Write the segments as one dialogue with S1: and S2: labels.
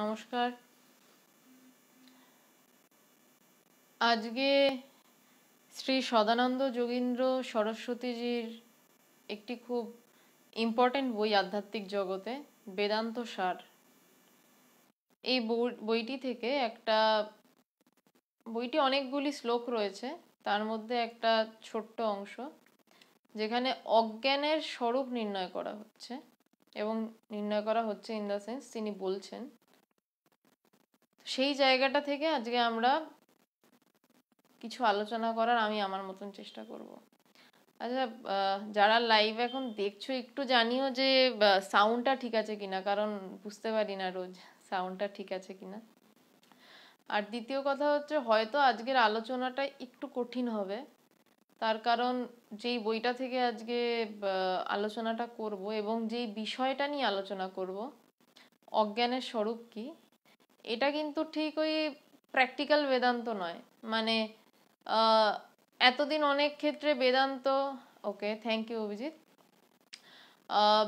S1: নমস্কার আজকে শ্রী সদানন্দ যোগীন্দ্র সরস্বতীজির একটি খুব ইম্পর্টেন্ট বই আধ্যাত্মিক জগতে বেদান্ত সার এই বইটি থেকে একটা বইটি অনেকগুলি শ্লোক রয়েছে তার মধ্যে একটা ছোট্ট অংশ যেখানে অজ্ঞানের স্বরূপ নির্ণয় করা হচ্ছে এবং নির্ণয় করা হচ্ছে ইন দ্য সেন্স তিনি বলছেন সেই জায়গাটা থেকে আজকে আমরা কিছু আলোচনা করার আমি আমার মতন চেষ্টা করব আচ্ছা যারা লাইভ এখন দেখছো একটু জানিও যে সাউন্ডটা ঠিক আছে কিনা কারণ বুঝতে পারি না রোজ সাউন্ডটা ঠিক আছে কিনা আর দ্বিতীয় কথা হচ্ছে হয়তো আজকের আলোচনাটা একটু কঠিন হবে তার কারণ যেই বইটা থেকে আজকে আলোচনাটা করব এবং যেই বিষয়টা নিয়ে আলোচনা করব অজ্ঞানের স্বরূপ কী এটা কিন্তু ঠিক ওই প্র্যাকটিক্যাল বেদান্ত নয় মানে এতদিন অনেক ক্ষেত্রে Vedanta okay thank you Abhijit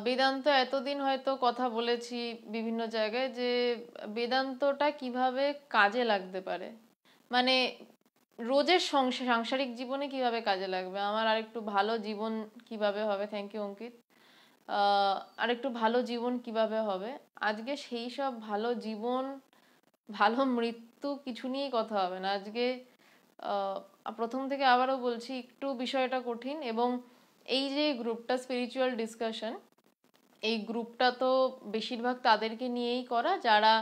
S1: Vedanta এতদিন হয়তো কথা বলেছি বিভিন্ন জায়গায় যে বেদান্তটা কিভাবে কাজে লাগতে পারে মানে রোজের সাংসারিক জীবনে কিভাবে কাজে লাগবে আমার আরেকটু ভালো জীবন কিভাবে হবে থ্যাংক ইউ অঙ্কিত আরেকটু ভালো জীবন কিভাবে হবে আজকে সেই সব ভালো জীবন ভালো মৃত্যু কিছু নিয়েই কথা হবে না আজকে প্রথম থেকে আবারও বলছি একটু বিষয়টা কঠিন এবং এই যে গ্রুপটা স্পিরিচুয়াল ডিসকাশন এই গ্রুপটা তো বেশিরভাগ তাদেরকে নিয়েই করা যারা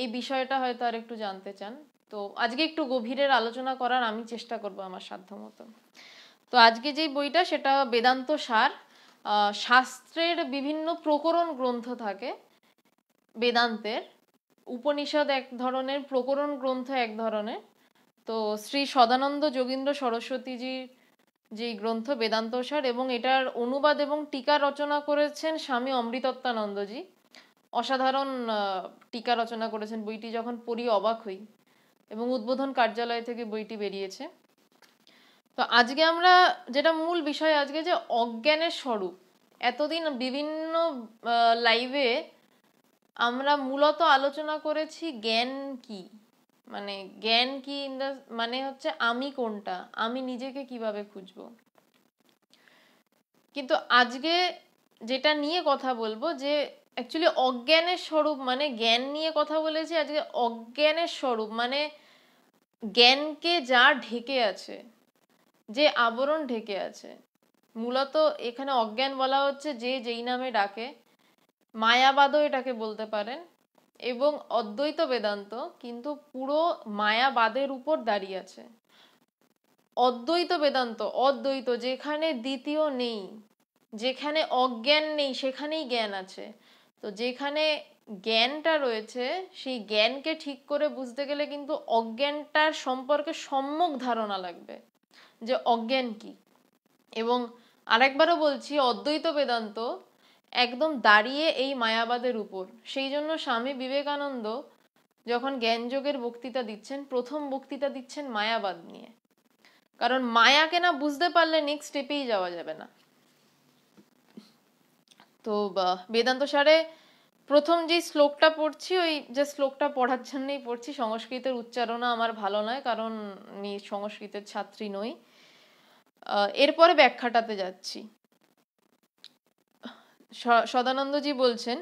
S1: এই বিষয়টা হয়তো আর একটু জানতে চান তো আজকে একটু গভীরের আলোচনা করার আমি চেষ্টা করব আমার সাধ্যমতো তো আজকে যে বইটা সেটা বেদান্ত সার শাস্ত্রের বিভিন্ন প্রকরণ গ্রন্থ থাকে বেদান্তের উপনিষদ এক ধরনের প্রকরণ গ্রন্থ এক ধরনের তো শ্রী সদানন্দ যোগীন্দ্র সরস্বতীজির যে গ্রন্থ বেদান্তসার এবং এটার অনুবাদ এবং টিকা রচনা করেছেন স্বামী অমৃতত্বানন্দজি অসাধারণ টিকা রচনা করেছেন বইটি যখন পড়ি অবাক হই এবং উদ্বোধন কার্যালয় থেকে বইটি বেরিয়েছে তো আজকে আমরা যেটা মূল বিষয় আজকে যে অজ্ঞানের স্বরূপ এতদিন বিভিন্ন লাইভে আমরা মূলত আলোচনা করেছি জ্ঞান কি মানে জ্ঞান কি ইন দ্য মানে হচ্ছে আমি কোনটা আমি নিজেকে কিভাবে খুঁজব কিন্তু আজকে যেটা নিয়ে কথা বলবো যে অ্যাকচুয়ালি অজ্ঞানের স্বরূপ মানে জ্ঞান নিয়ে কথা বলেছি আজকে অজ্ঞানের স্বরূপ মানে জ্ঞানকে যা ঢেকে আছে যে আবরণ ঢেকে আছে মূলত এখানে অজ্ঞান বলা হচ্ছে যে যেই নামে ডাকে মায়াবাদও এটাকে বলতে পারেন এবং অদ্বৈত বেদান্ত কিন্তু পুরো মায়াবাদের উপর দাঁড়িয়ে আছে অদ্বৈত বেদান্ত অদ্বৈত যেখানে দ্বিতীয় নেই যেখানে অজ্ঞান নেই সেখানেই জ্ঞান আছে তো যেখানে জ্ঞানটা রয়েছে সেই জ্ঞানকে ঠিক করে বুঝতে গেলে কিন্তু অজ্ঞানটার সম্পর্কে সম্যক ধারণা লাগবে যে অজ্ঞান কি এবং আরেকবারও বলছি অদ্বৈত বেদান্ত একদম দাঁড়িয়ে এই মায়াবাদের উপর সেই জন্য স্বামী বিবেকানন্দ যখন জ্ঞানযোগের বক্তৃতা দিচ্ছেন প্রথম বক্তৃতা দিচ্ছেন মায়াবাদ নিয়ে কারণ মায়াকে না বুঝতে পারলে নেক্সট স্টেপেই যাওয়া যাবে না তো বেদান্ত সারে প্রথম যে শ্লোকটা পড়ছি ওই যে শ্লোকটা পড়ার জন্যই পড়ছি সংস্কৃতের উচ্চারণা আমার ভালো নয় কারণ আমি সংস্কৃতের ছাত্রী নই এরপরে ব্যাখ্যাটাতে যাচ্ছি সদানন্দজি বলছেন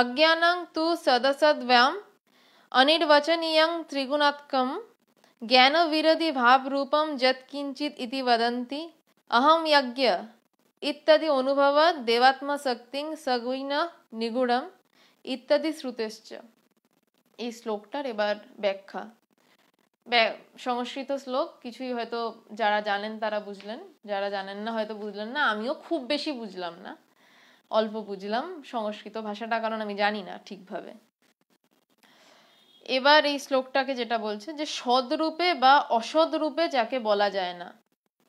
S1: অজ্ঞানং তু সদসদ্ব্যাম অনির্বচনীয়ং ত্রিগুণাত্মকম জ্ঞান বিরোধী ভাবরূপম কিঞ্চিত ইতি বদন্তি অহম যজ্ঞ ইত্যাদি অনুভব দেবাত্মশক্তিং সগুইন নিগুড়ম ইত্যাদি শ্রুতেশ্চ এই শ্লোকটার এবার ব্যাখ্যা সংস্কৃত শ্লোক কিছুই হয়তো যারা জানেন তারা বুঝলেন যারা জানেন না হয়তো বুঝলেন না আমিও খুব বেশি বুঝলাম না অল্প বুঝলাম সংস্কৃত ভাষাটা কারণ আমি জানি না ঠিকভাবে এবার এই শ্লোকটাকে যেটা বলছে যে সদরূপে বা অসদরূপে যাকে বলা যায় না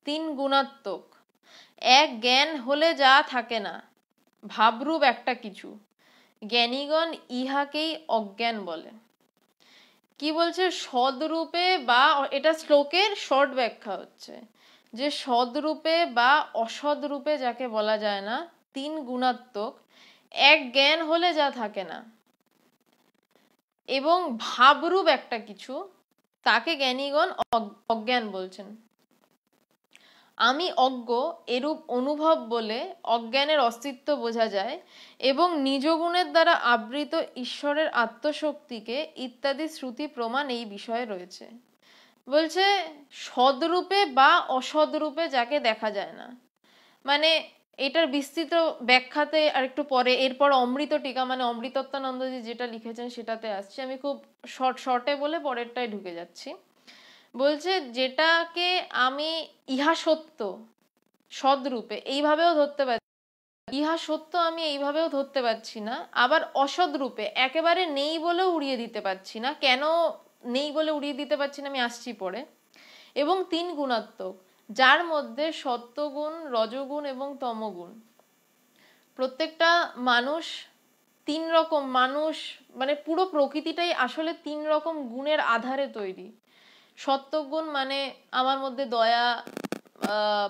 S1: তিন গুণাত্মক এক জ্ঞান হলে যা থাকে না ভাবরূপ একটা কিছু জ্ঞানীগণ ইহাকেই অজ্ঞান বলে কি বলছে সদরূপে বা এটা শ্লোকের শর্ট ব্যাখ্যা হচ্ছে যে সদরূপে বা অসদরূপে যাকে বলা যায় না তিন গুণাত্মক এক জ্ঞান হলে যা থাকে না এবং ভাবরূপ একটা কিছু তাকে জ্ঞানীগণ অজ্ঞান বলছেন আমি অজ্ঞ এরূপ অনুভব বলে অজ্ঞানের অস্তিত্ব বোঝা যায় এবং নিজ গুণের দ্বারা আবৃত ঈশ্বরের আত্মশক্তিকে ইত্যাদি শ্রুতি প্রমাণ এই বিষয়ে রয়েছে বলছে সদরূপে বা অসদরূপে যাকে দেখা যায় না মানে এটার বিস্তৃত ব্যাখ্যাতে আরেকটু পরে এরপর অমৃত টিকা মানে অমৃতত্বানন্দজি যেটা লিখেছেন সেটাতে আসছে আমি খুব শর্ট শর্টে বলে পরেরটায় ঢুকে যাচ্ছি বলছে যেটাকে আমি ইহা সত্য সদরূপে এইভাবেও ধরতে পারছি ইহা সত্য আমি এইভাবেও ধরতে পারছি না আবার অসদরূপে একেবারে নেই বলেও উড়িয়ে দিতে পারছি না কেন নেই বলে উড়িয়ে দিতে পারছি না আমি আসছি পরে এবং তিন গুণাত্মক যার মধ্যে সত্যগুণ রজগুণ এবং তমগুণ প্রত্যেকটা মানুষ তিন রকম মানুষ মানে পুরো প্রকৃতিটাই আসলে তিন রকম গুণের আধারে তৈরি সত্যগুণ মানে আমার মধ্যে দয়া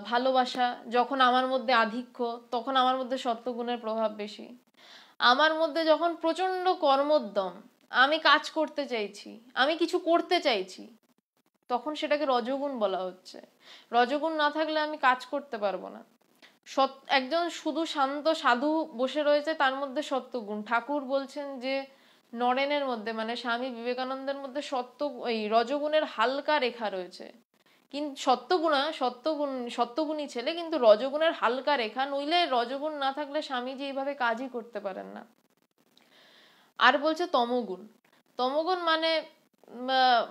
S1: ভালোবাসা যখন আমার মধ্যে আধিক্য তখন আমার মধ্যে সত্যগুণের প্রভাব বেশি আমার মধ্যে যখন প্রচণ্ড কর্মোদ্যম আমি কাজ করতে চাইছি আমি কিছু করতে চাইছি তখন সেটাকে রজগুণ বলা হচ্ছে রজগুণ না থাকলে আমি কাজ করতে পারবো না সৎ একজন শুধু শান্ত সাধু বসে রয়েছে তার মধ্যে সত্যগুণ ঠাকুর বলছেন যে নরেনের মধ্যে মানে স্বামী বিবেকানন্দের মধ্যে সত্য এই রজগুণের হালকা রেখা রয়েছে কিন্তু সত্যগুণা সত্যগুণ সত্যগুণী ছেলে কিন্তু রজগুণের হালকা রেখা নইলে রজগুণ না থাকলে স্বামীজি এইভাবে কাজই করতে পারেন না আর বলছে তমগুণ তমগুণ মানে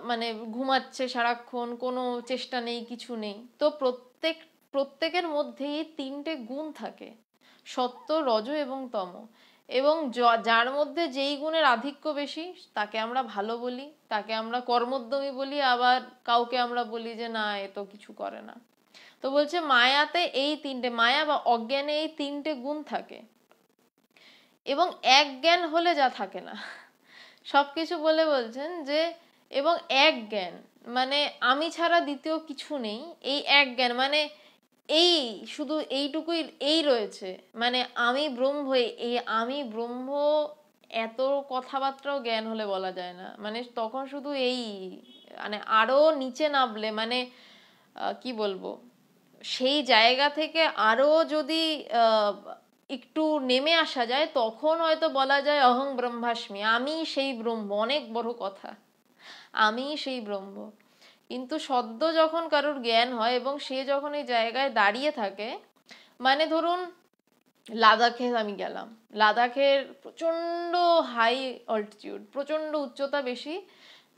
S1: মানে ঘুমাচ্ছে সারাক্ষণ কোনো চেষ্টা নেই কিছু নেই তো প্রত্যেক প্রত্যেকের মধ্যেই তিনটে গুণ থাকে সত্য রজ এবং তম এবং যার মধ্যে যেই গুণের আধিক্য বেশি তাকে আমরা ভালো বলি তাকে আমরা কর্মোদ্যমী বলি আবার কাউকে আমরা বলি যে না এ তো কিছু করে না তো বলছে মায়াতে এই তিনটে মায়া বা অজ্ঞানে এই তিনটে গুণ থাকে এবং এক জ্ঞান হলে যা থাকে না সবকিছু বলে বলছেন যে এবং এক জ্ঞান মানে আমি ছাড়া দ্বিতীয় কিছু নেই এই এক জ্ঞান মানে এই শুধু এইটুকুই এই রয়েছে মানে আমি ব্রহ্ম এই আমি ব্রহ্ম এত কথাবার্তাও জ্ঞান হলে বলা যায় না মানে তখন শুধু এই মানে আরও নিচে নামলে মানে কি বলবো সেই জায়গা থেকে আরও যদি একটু নেমে আসা যায় তখন হয়তো বলা যায় অহং ব্রহ্মাস্মি আমি সেই ব্রহ্ম অনেক বড় কথা আমিই সেই ব্রহ্ম কিন্তু সদ্য যখন কারোর জ্ঞান হয় এবং সে যখন এই জায়গায় দাঁড়িয়ে থাকে মানে ধরুন লাদাখে আমি গেলাম লাদাখের প্রচণ্ড হাই অল্টিটিউড প্রচণ্ড উচ্চতা বেশি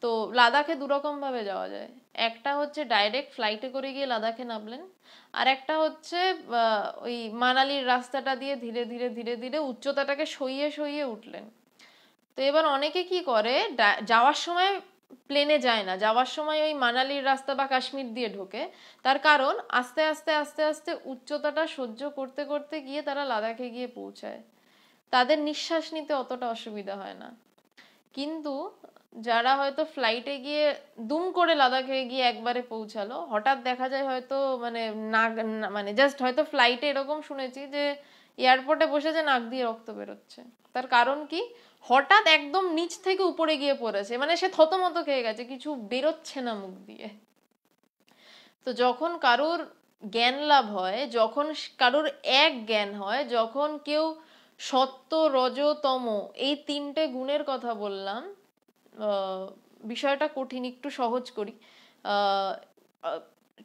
S1: তো লাদাখে দুরকমভাবে যাওয়া যায় একটা হচ্ছে ডাইরেক্ট ফ্লাইটে করে গিয়ে লাদাখে নামলেন আর একটা হচ্ছে ওই মানালির রাস্তাটা দিয়ে ধীরে ধীরে ধীরে ধীরে উচ্চতাটাকে সইয়ে সইয়ে উঠলেন তো এবার অনেকে কি করে যাওয়ার সময় প্লেনে যায় না যাওয়ার সময় ওই মানালির রাস্তা বা কাশ্মীর দিয়ে ঢোকে তার কারণ আস্তে আস্তে আস্তে আস্তে উচ্চতাটা সহ্য করতে করতে গিয়ে তারা লাদাখে গিয়ে পৌঁছায় তাদের নিঃশ্বাস নিতে অতটা অসুবিধা হয় না কিন্তু যারা হয়তো ফ্লাইটে গিয়ে দুম করে লাদাখে গিয়ে একবারে পৌঁছালো হঠাৎ দেখা যায় হয়তো মানে নাক মানে জাস্ট হয়তো ফ্লাইটে এরকম শুনেছি যে এয়ারপোর্টে বসে যে নাক দিয়ে রক্ত বেরোচ্ছে তার কারণ কি হঠাৎ একদম নিচ থেকে উপরে গিয়ে পড়েছে মানে সে থতমত খেয়ে গেছে কিছু বেরোচ্ছে না মুখ দিয়ে তো যখন কারোর জ্ঞান লাভ হয় যখন কারোর এক জ্ঞান হয় যখন কেউ সত্য রজতম এই তিনটে গুণের কথা বললাম বিষয়টা কঠিন একটু সহজ করি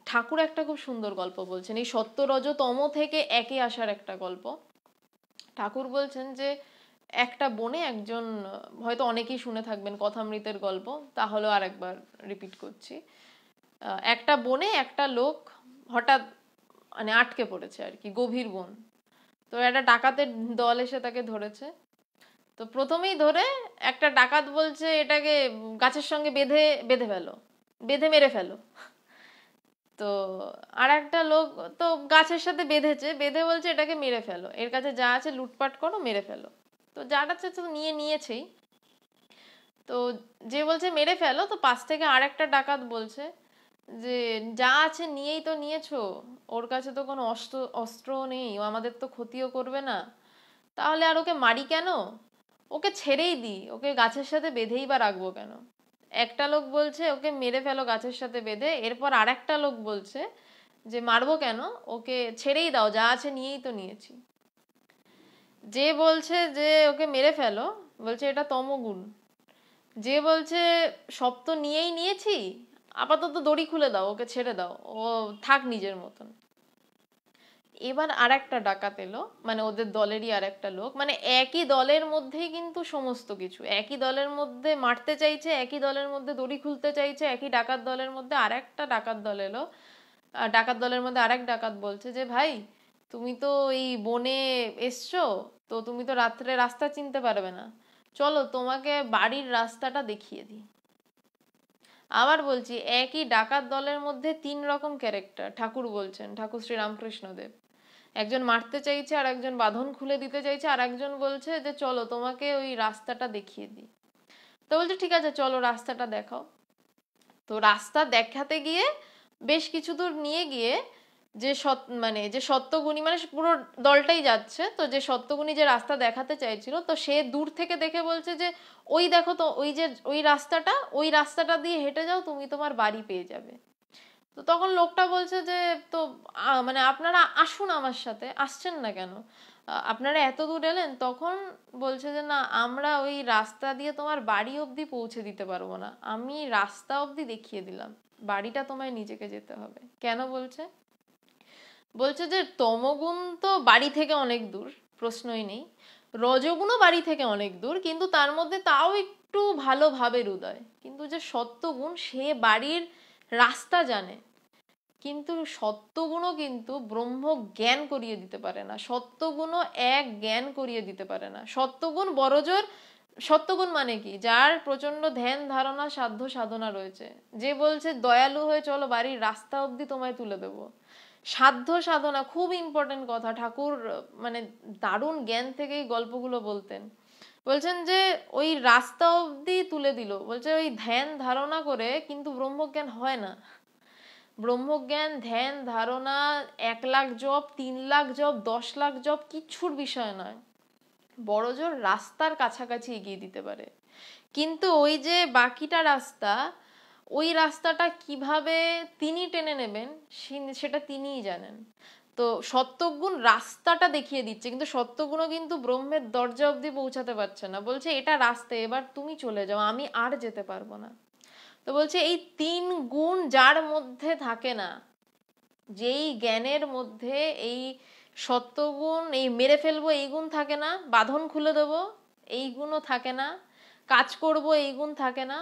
S1: ঠাকুর একটা খুব সুন্দর গল্প বলছেন এই সত্য রজতম থেকে একে আসার একটা গল্প ঠাকুর বলছেন যে একটা বনে একজন হয়তো অনেকেই শুনে থাকবেন কথামৃতের গল্প তাহলে আর একবার রিপিট করছি একটা বনে একটা লোক হঠাৎ মানে আটকে পড়েছে আর কি গভীর বন তো একটা ডাকাতের দল এসে তাকে ধরেছে তো প্রথমেই ধরে একটা ডাকাত বলছে এটাকে গাছের সঙ্গে বেঁধে বেঁধে ফেলো বেঁধে মেরে ফেলো তো আর একটা লোক তো গাছের সাথে বেঁধেছে বেঁধে বলছে এটাকে মেরে ফেলো এর কাছে যা আছে লুটপাট করো মেরে ফেলো তো যাটাচ্ছে তো নিয়ে নিয়েছেই তো যে বলছে মেরে ফেলো তো পাশ থেকে আর একটা ডাকাত বলছে যে যা আছে নিয়েই তো নিয়েছো ওর কাছে তো কোনো অস্ত্র অস্ত্রও নেই ও আমাদের তো ক্ষতিও করবে না তাহলে আর ওকে মারি কেন ওকে ছেড়েই দিই ওকে গাছের সাথে বেঁধেই বা রাখবো কেন একটা লোক বলছে ওকে মেরে ফেলো গাছের সাথে বেঁধে এরপর আর একটা লোক বলছে যে মারবো কেন ওকে ছেড়েই দাও যা আছে নিয়েই তো নিয়েছি যে বলছে যে ওকে মেরে ফেলো বলছে এটা তমগুণ যে বলছে সব তো নিয়েই নিয়েছি আপাতত দড়ি খুলে দাও ওকে ছেড়ে দাও ও থাক নিজের মতন এবার আর একটা ডাকাত এলো মানে ওদের দলেরই আর একটা লোক মানে একই দলের মধ্যেই কিন্তু সমস্ত কিছু একই দলের মধ্যে মারতে চাইছে একই দলের মধ্যে দড়ি খুলতে চাইছে একই ডাকাত দলের মধ্যে আর একটা ডাকাত দল এলো ডাকাত দলের মধ্যে আরেক ডাকাত বলছে যে ভাই তুমি তো এই বনে এসছো তো তুমি তো রাত্রে রাস্তা চিনতে পারবে না চলো তোমাকে বাড়ির রাস্তাটা দেখিয়ে দিই আবার বলছি একই ডাকাত দলের মধ্যে তিন রকম ক্যারেক্টার ঠাকুর বলছেন ঠাকুর শ্রী রামকৃষ্ণদেব একজন মারতে চাইছে আর একজন বাঁধন খুলে দিতে চাইছে আর একজন বলছে যে চলো তোমাকে ওই রাস্তাটা দেখিয়ে দিই তো বলছে ঠিক আছে চলো রাস্তাটা দেখাও তো রাস্তা দেখাতে গিয়ে বেশ কিছু দূর নিয়ে গিয়ে যে সৎ মানে যে সত্যগুণী মানে পুরো দলটাই যাচ্ছে তো যে সত্যগুণী যে রাস্তা দেখাতে চাইছিল তো সে দূর থেকে দেখে বলছে যে ওই দেখো তো ওই যে ওই রাস্তাটা ওই রাস্তাটা দিয়ে হেঁটে যাও তুমি তোমার বাড়ি পেয়ে যাবে তো তখন লোকটা বলছে যে তো মানে আপনারা আসুন আমার সাথে আসছেন না কেন আপনারা এত দূর এলেন তখন বলছে যে না আমরা ওই রাস্তা দিয়ে তোমার বাড়ি অবধি পৌঁছে দিতে পারবো না আমি রাস্তা অবধি দেখিয়ে দিলাম বাড়িটা তোমায় নিজেকে যেতে হবে কেন বলছে বলছে যে তমগুণ তো বাড়ি থেকে অনেক দূর প্রশ্নই নেই রজগুণও বাড়ি থেকে অনেক দূর কিন্তু তার মধ্যে তাও একটু ভালোভাবে হৃদয় কিন্তু যে সত্যগুণ সে বাড়ির রাস্তা জানে কিন্তু সত্যগুণও কিন্তু ব্রহ্ম জ্ঞান করিয়ে দিতে পারে না সত্যগুণও এক জ্ঞান করিয়ে দিতে পারে না সত্যগুণ বড়জোর সত্যগুণ মানে কি যার প্রচন্ড ধ্যান ধারণা সাধ্য সাধনা রয়েছে যে বলছে দয়ালু হয়ে চলো বাড়ির রাস্তা অবধি তোমায় তুলে দেবো সাধ্য সাধনা খুব ইম্পর্টেন্ট কথা ঠাকুর মানে দারুণ জ্ঞান থেকেই গল্পগুলো বলতেন বলছেন যে ওই রাস্তা অবধি তুলে দিল বলছে ওই ধ্যান ধারণা করে কিন্তু ব্রহ্মজ্ঞান হয় না ব্রহ্মজ্ঞান ধ্যান ধারণা এক লাখ জব তিন লাখ জব দশ লাখ জব কিছুর বিষয় নয় বড় জোর রাস্তার কাছাকাছি এগিয়ে দিতে পারে কিন্তু ওই যে বাকিটা রাস্তা ওই রাস্তাটা কিভাবে তিনি টেনে নেবেন সেটা তিনিই জানেন তো সত্যগুণ রাস্তাটা দেখিয়ে দিচ্ছে কিন্তু সত্যগুণও কিন্তু ব্রহ্মের দরজা অবধি পৌঁছাতে পারছে না বলছে এটা রাস্তা এবার তুমি চলে যাও আমি আর যেতে পারবো না তো বলছে এই তিন গুণ যার মধ্যে থাকে না যেই জ্ঞানের মধ্যে এই সত্যগুণ এই মেরে ফেলবো এই গুণ থাকে না বাঁধন খুলে দেবো এই গুণও থাকে না কাজ করব এই গুণ থাকে না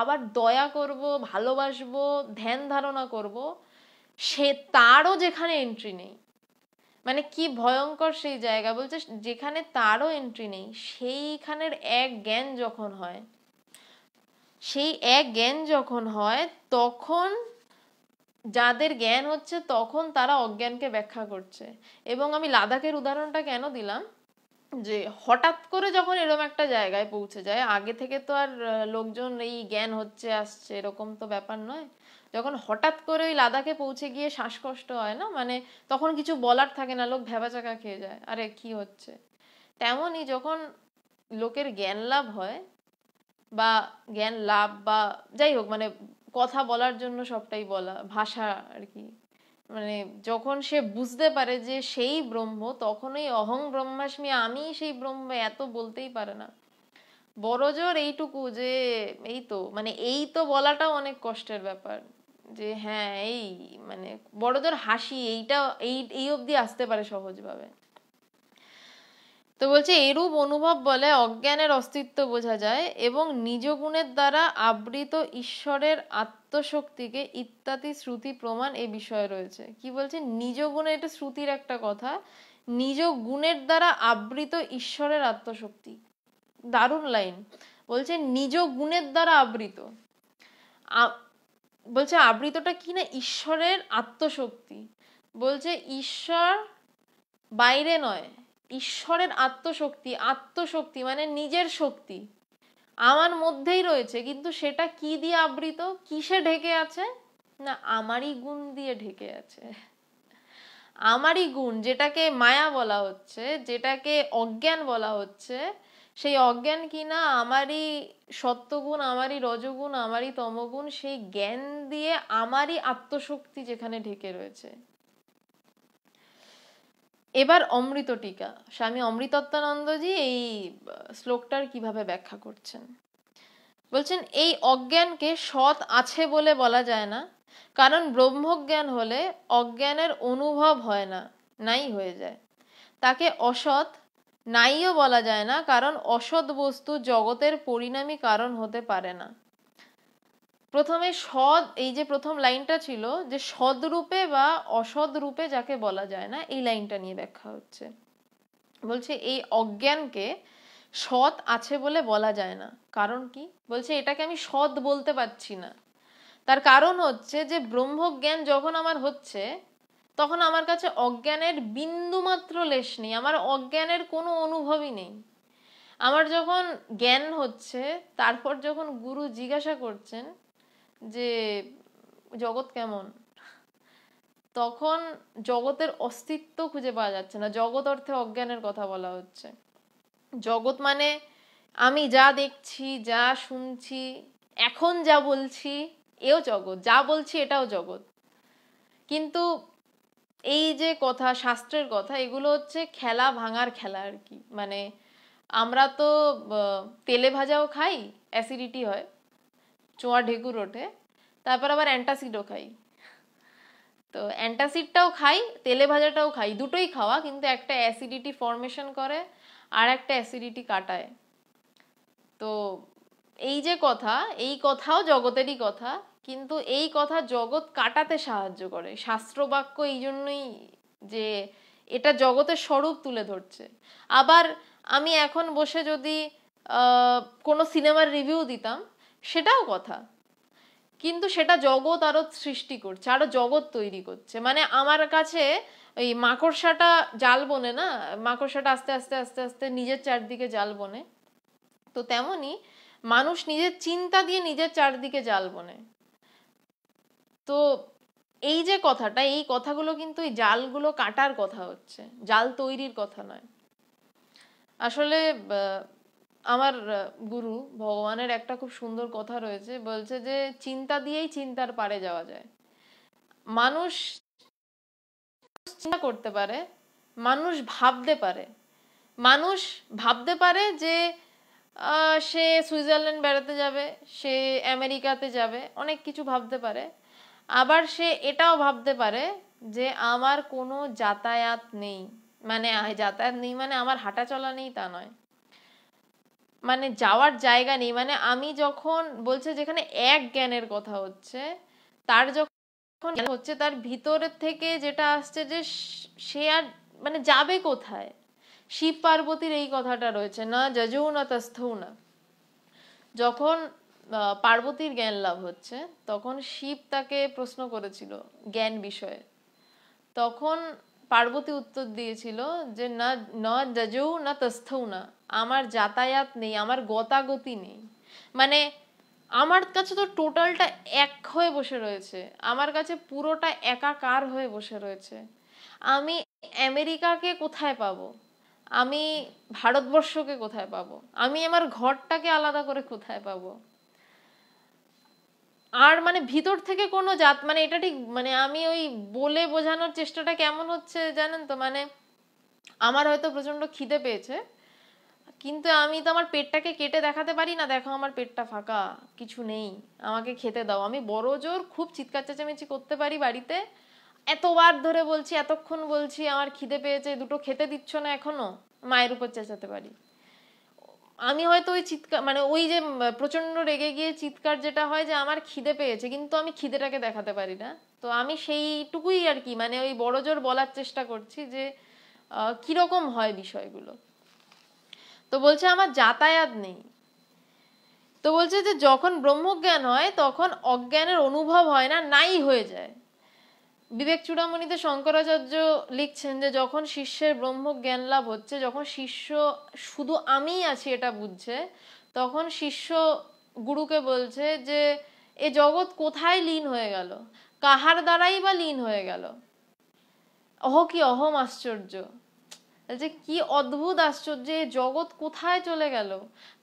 S1: আবার দয়া করব ভালোবাসবো ধ্যান ধারণা করব সে তারও যেখানে এন্ট্রি নেই মানে কি ভয়ঙ্কর সেই জায়গা বলছে যেখানে তারও এন্ট্রি নেই সেইখানের এক জ্ঞান যখন হয় সেই এক জ্ঞান যখন হয় তখন যাদের জ্ঞান হচ্ছে তখন তারা অজ্ঞানকে ব্যাখ্যা করছে এবং আমি লাদাখের উদাহরণটা কেন দিলাম যে হঠাৎ করে যখন এরকম একটা জায়গায় পৌঁছে যায় আগে থেকে তো আর লোকজন এই জ্ঞান হচ্ছে আসছে এরকম তো ব্যাপার নয় যখন হঠাৎ করে ওই লাদাখে পৌঁছে গিয়ে শ্বাসকষ্ট হয় না মানে তখন কিছু বলার থাকে না লোক ভ্যাবাচাকা খেয়ে যায় আরে কি হচ্ছে তেমনই যখন লোকের জ্ঞান লাভ হয় বা জ্ঞান লাভ বা যাই হোক মানে কথা বলার জন্য সবটাই বলা ভাষা আর কি মানে যখন সে বুঝতে পারে যে সেই ব্রহ্ম তখনই অহং ব্রহ্মাস্মি আমি সেই ব্রহ্ম এত বলতেই পারে না বড়জোর এইটুকু যে এই তো মানে এই তো বলাটা অনেক কষ্টের ব্যাপার যে হ্যাঁ এই মানে বড়জোর হাসি এইটা এই এই অবধি আসতে পারে সহজভাবে তো বলছে এরূপ অনুভব বলে অজ্ঞানের অস্তিত্ব বোঝা যায় এবং নিজ গুণের দ্বারা আবৃত ঈশ্বরের আত্মশক্তিকে ইত্যাদি শ্রুতি প্রমাণ এ বিষয়ে রয়েছে কি বলছে নিজ গুণে এটা শ্রুতির একটা কথা নিজ গুণের দ্বারা আবৃত ঈশ্বরের আত্মশক্তি দারুণ লাইন বলছে নিজ গুণের দ্বারা আবৃত বলছে আবৃতটা কি না ঈশ্বরের আত্মশক্তি বলছে ঈশ্বর বাইরে নয় ঈশ্বরের আত্মশক্তি আত্মশক্তি মানে নিজের শক্তি আমার মধ্যেই রয়েছে কিন্তু সেটা কি দিয়ে আবৃত কিসে ঢেকে আছে না আমারই গুণ দিয়ে ঢেকে আছে আমারই গুণ যেটাকে মায়া বলা হচ্ছে যেটাকে অজ্ঞান বলা হচ্ছে সেই অজ্ঞান কি না আমারই সত্যগুণ আমারই রজগুণ আমারই তমগুণ সেই জ্ঞান দিয়ে আমারই আত্মশক্তি যেখানে ঢেকে রয়েছে এবার অমৃত টিকা স্বামী অমৃতত্বানন্দজি এই শ্লোকটার কিভাবে ব্যাখ্যা করছেন বলছেন এই অজ্ঞানকে সৎ আছে বলে বলা যায় না কারণ ব্রহ্মজ্ঞান হলে অজ্ঞানের অনুভব হয় না নাই হয়ে যায় তাকে অসৎ নাইও বলা যায় না কারণ অসৎ বস্তু জগতের পরিণামী কারণ হতে পারে না প্রথমে সদ এই যে প্রথম লাইনটা ছিল যে সদরূপে বা অসদরূপে রূপে যাকে বলা যায় না এই লাইনটা নিয়ে ব্যাখ্যা হচ্ছে বলছে এই অজ্ঞানকে সৎ আছে বলে বলা যায় না কারণ কি বলছে এটাকে আমি সৎ বলতে পারছি না তার কারণ হচ্ছে যে ব্রহ্মজ্ঞান যখন আমার হচ্ছে তখন আমার কাছে অজ্ঞানের বিন্দুমাত্র লেশ নেই আমার অজ্ঞানের কোনো অনুভবই নেই আমার যখন জ্ঞান হচ্ছে তারপর যখন গুরু জিজ্ঞাসা করছেন যে জগৎ কেমন তখন জগতের অস্তিত্ব খুঁজে পাওয়া যাচ্ছে না জগৎ অর্থে অজ্ঞানের কথা বলা হচ্ছে জগৎ মানে আমি যা দেখছি যা শুনছি এখন যা বলছি এও জগৎ যা বলছি এটাও জগৎ কিন্তু এই যে কথা শাস্ত্রের কথা এগুলো হচ্ছে খেলা ভাঙার খেলা আর কি মানে আমরা তো তেলে ভাজাও খাই অ্যাসিডিটি হয় চোয়া ঢেকুর ওঠে তারপর আবার অ্যান্টাসিডও খাই তো অ্যান্টাসিডটাও খাই তেলে ভাজাটাও খাই দুটোই খাওয়া কিন্তু একটা অ্যাসিডিটি ফর্মেশন করে আর একটা অ্যাসিডিটি কাটায় তো এই যে কথা এই কথাও জগতেরই কথা কিন্তু এই কথা জগৎ কাটাতে সাহায্য করে শাস্ত্রবাক্য এই জন্যই যে এটা জগতের স্বরূপ তুলে ধরছে আবার আমি এখন বসে যদি কোনো সিনেমার রিভিউ দিতাম সেটাও কথা কিন্তু সেটা জগৎ আরও সৃষ্টি করছে আরও জগৎ তৈরি করছে মানে আমার কাছে ওই মাকড়সাটা জাল বনে না মাকড়সাটা আস্তে আস্তে আস্তে আস্তে নিজের চারদিকে জাল বনে তো তেমনই মানুষ নিজের চিন্তা দিয়ে নিজের চারদিকে জাল বনে তো এই যে কথাটা এই কথাগুলো কিন্তু এই জালগুলো কাটার কথা হচ্ছে জাল তৈরির কথা নয় আসলে আমার গুরু ভগবানের একটা খুব সুন্দর কথা রয়েছে বলছে যে চিন্তা দিয়েই চিন্তার পারে যাওয়া যায় মানুষ চিন্তা করতে পারে মানুষ ভাবতে পারে মানুষ ভাবতে পারে যে সে সুইজারল্যান্ড বেড়াতে যাবে সে আমেরিকাতে যাবে অনেক কিছু ভাবতে পারে আবার সে এটাও ভাবতে পারে যে আমার কোনো যাতায়াত নেই মানে যাতায়াত নেই মানে আমার হাঁটা চলা নেই তা নয় মানে যাওয়ার জায়গা নেই মানে আমি যখন বলছে যেখানে এক জ্ঞানের কথা হচ্ছে তার যখন হচ্ছে তার ভিতরের থেকে যেটা আসছে যে সে আর মানে যাবে কোথায় শিব পার্বতীর এই কথাটা রয়েছে না যজৌ না তাস্থৌ না যখন পার্বতীর জ্ঞান লাভ হচ্ছে তখন শিব তাকে প্রশ্ন করেছিল জ্ঞান বিষয়ে তখন পার্বতী উত্তর দিয়েছিল যে না না যজৌ না তস্থৌ না আমার যাতায়াত নেই আমার গতাগতি নেই মানে আমার কাছে তো টোটালটা এক হয়ে বসে রয়েছে আমার কাছে পুরোটা একাকার হয়ে বসে রয়েছে আমি আমেরিকাকে কোথায় পাবো আমি ভারতবর্ষকে কোথায় পাবো আমি আমার ঘরটাকে আলাদা করে কোথায় পাবো আর মানে ভিতর থেকে কোনো জাত মানে এটা ঠিক মানে আমি ওই বলে বোঝানোর চেষ্টাটা কেমন হচ্ছে জানেন তো মানে আমার হয়তো প্রচন্ড খিদে পেয়েছে কিন্তু আমি তো আমার পেটটাকে কেটে দেখাতে পারি না দেখো আমার পেটটা ফাঁকা কিছু নেই আমাকে খেতে দাও আমি বড় জোর খুব চিৎকার চেঁচামেচি করতে পারি বাড়িতে এতবার ধরে বলছি এতক্ষণ বলছি আমার খিদে পেয়েছে দুটো খেতে দিচ্ছ না এখনো মায়ের উপর চেঁচাতে পারি আমি হয়তো ওই চিৎকার মানে ওই যে প্রচন্ড রেগে গিয়ে চিৎকার যেটা হয় যে আমার খিদে পেয়েছে কিন্তু আমি খিদেটাকে দেখাতে পারি না তো আমি সেইটুকুই আর কি মানে ওই বড় জোর বলার চেষ্টা করছি যে কিরকম হয় বিষয়গুলো তো বলছে আমার যাতায়াত নেই তো বলছে যে যখন ব্রহ্মজ্ঞান হয় তখন অজ্ঞানের অনুভব হয় না নাই হয়ে যায় বিবেক চূড়ামণিতে শঙ্করাচার্য লিখছেন যে যখন শিষ্যের ব্রহ্মজ্ঞান লাভ হচ্ছে যখন শিষ্য শুধু আমিই আছি এটা বুঝছে তখন শিষ্য গুরুকে বলছে যে এ জগৎ কোথায় লীন হয়ে গেল কাহার দ্বারাই বা লীন হয়ে গেল অহ কি অহম আশ্চর্য যে কি অদ্ভুত আশ্চর্য জগৎ কোথায় চলে গেল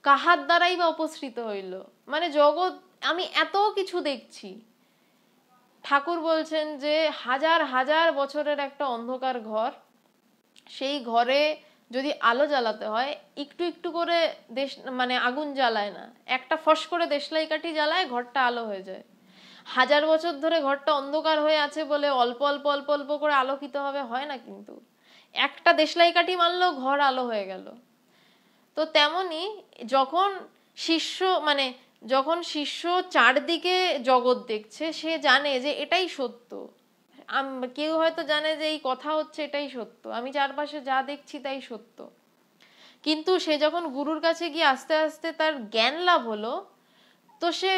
S1: কাহার দ্বারাই বা অপসৃত হইল মানে জগৎ আমি এত কিছু দেখছি ঠাকুর বলছেন যে হাজার হাজার বছরের একটা অন্ধকার ঘর সেই ঘরে যদি আলো জ্বালাতে হয় একটু একটু করে দেশ মানে আগুন জ্বালায় না একটা ফস করে দেশলাই কাঠি জ্বালায় ঘরটা আলো হয়ে যায় হাজার বছর ধরে ঘরটা অন্ধকার হয়ে আছে বলে অল্প অল্প অল্প অল্প করে আলোকিত হবে হয় না কিন্তু একটা দেশলাই কাঠি মারলেও ঘর আলো হয়ে গেল তো তেমনি যখন শিষ্য মানে যখন শিষ্য চারদিকে জগৎ দেখছে সে জানে যে এটাই সত্য কেউ হয়তো জানে যে এই কথা হচ্ছে এটাই সত্য আমি চারপাশে যা দেখছি তাই সত্য কিন্তু সে যখন গুরুর কাছে গিয়ে আস্তে আস্তে তার জ্ঞান লাভ হলো তো সে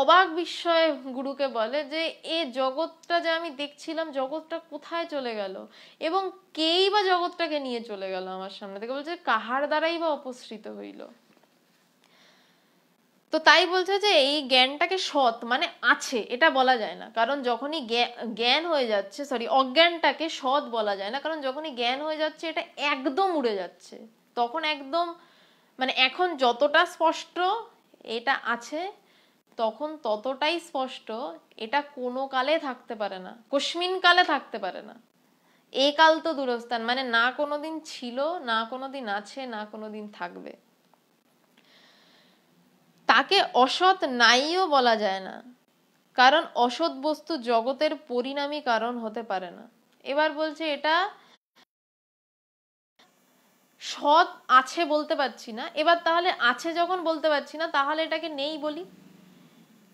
S1: অবাক বিস্ময়ে গুরুকে বলে যে এ জগৎটা যে আমি দেখছিলাম জগৎটা কোথায় চলে গেল এবং কেই বা জগৎটাকে নিয়ে চলে গেল আমার সামনে থেকে বলছে কাহার দ্বারাই বা অপসৃত হইল তো তাই বলছে যে এই জ্ঞানটাকে সৎ মানে আছে এটা বলা যায় না কারণ যখনই জ্ঞান হয়ে যাচ্ছে সরি অজ্ঞানটাকে সৎ বলা যায় না কারণ যখনই জ্ঞান হয়ে যাচ্ছে এটা একদম উড়ে যাচ্ছে তখন একদম মানে এখন যতটা স্পষ্ট এটা আছে তখন ততটাই স্পষ্ট এটা কোনো কালে থাকতে পারে না কস্মিন কালে থাকতে পারে না এ কাল তো দূরস্থান মানে না কোনো দিন ছিল না কোনো দিন আছে না কোনো দিন থাকবে তাকে অসৎ নাইও বলা যায় না কারণ অসৎ বস্তু জগতের পরিণামী কারণ হতে পারে না এবার বলছে এটা সৎ আছে বলতে পারছি না এবার তাহলে আছে যখন বলতে পারছি না তাহলে এটাকে নেই বলি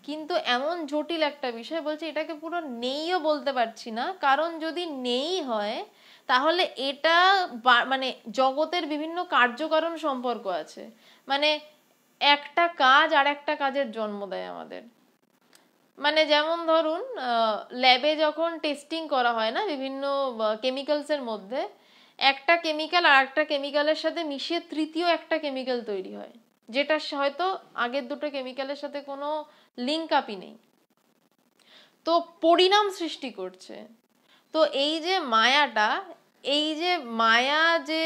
S1: কিন্তু এমন জটিল একটা বিষয় বলছে এটাকে পুরো নেইও বলতে পারছি না কারণ যদি নেই হয় তাহলে এটা মানে জগতের বিভিন্ন কার্যকারণ সম্পর্ক আছে মানে একটা কাজ আর একটা কাজের জন্ম দেয় আমাদের মানে যেমন ধরুন ল্যাবে যখন টেস্টিং করা হয় না বিভিন্ন কেমিক্যালসের মধ্যে একটা কেমিক্যাল আর একটা কেমিক্যালের সাথে মিশিয়ে তৃতীয় একটা কেমিক্যাল তৈরি হয় যেটা হয়তো আগের দুটো কেমিক্যালের সাথে কোনো লিঙ্ক আপই নেই তো পরিণাম সৃষ্টি করছে তো এই যে মায়াটা এই যে মায়া যে